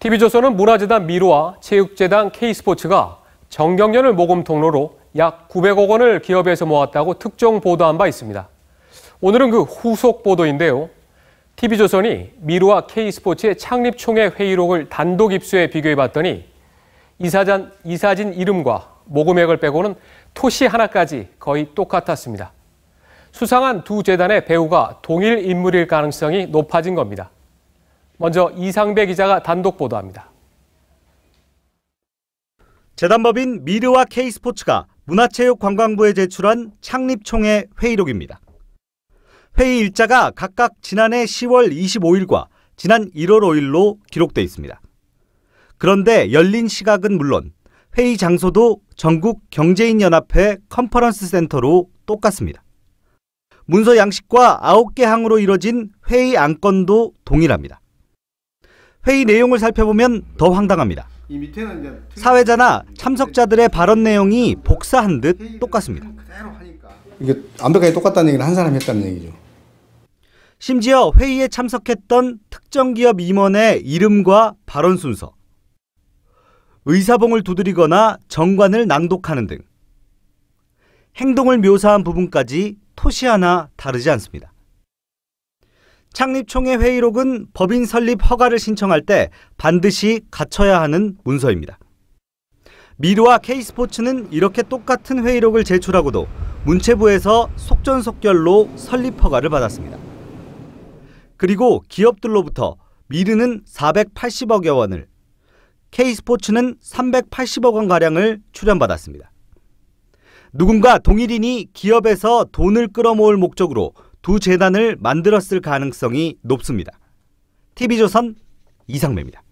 TV조선은 문화재단 미로와 체육재단 K스포츠가 정경련을 모금 통로로 약 900억 원을 기업에서 모았다고 특정 보도한 바 있습니다. 오늘은 그 후속 보도인데요. TV조선이 미로와 K스포츠의 창립총회 회의록을 단독 입수해 비교해봤더니 이사잔, 이사진 이름과 모금액을 빼고는 토시 하나까지 거의 똑같았습니다. 수상한 두 재단의 배우가 동일 인물일 가능성이 높아진 겁니다. 먼저 이상배 기자가 단독 보도합니다. 재단법인 미르와 K스포츠가 문화체육관광부에 제출한 창립총회 회의록입니다. 회의 일자가 각각 지난해 10월 25일과 지난 1월 5일로 기록돼 있습니다. 그런데 열린 시각은 물론 회의 장소도 전국 경제인연합회 컨퍼런스 센터로 똑같습니다. 문서 양식과 9개 항으로 이뤄진 회의 안건도 동일합니다. 회의 내용을 살펴보면 더 황당합니다. 사회자나 참석자들의 발언 내용이 복사한 듯 똑같습니다. 이게 완벽하게 똑같다는 얘기를 한 사람이 했다는 얘기죠. 심지어 회의에 참석했던 특정 기업 임원의 이름과 발언 순서, 의사봉을 두드리거나 정관을 낭독하는 등 행동을 묘사한 부분까지 토시 하나 다르지 않습니다. 창립총회 회의록은 법인 설립 허가를 신청할 때 반드시 갖춰야 하는 문서입니다. 미르와 K스포츠는 이렇게 똑같은 회의록을 제출하고도 문체부에서 속전속결로 설립 허가를 받았습니다. 그리고 기업들로부터 미르는 480억여 원을, K스포츠는 380억 원가량을 출연받았습니다. 누군가 동일인이 기업에서 돈을 끌어모을 목적으로 두 재단을 만들었을 가능성이 높습니다. TV조선 이상매입니다.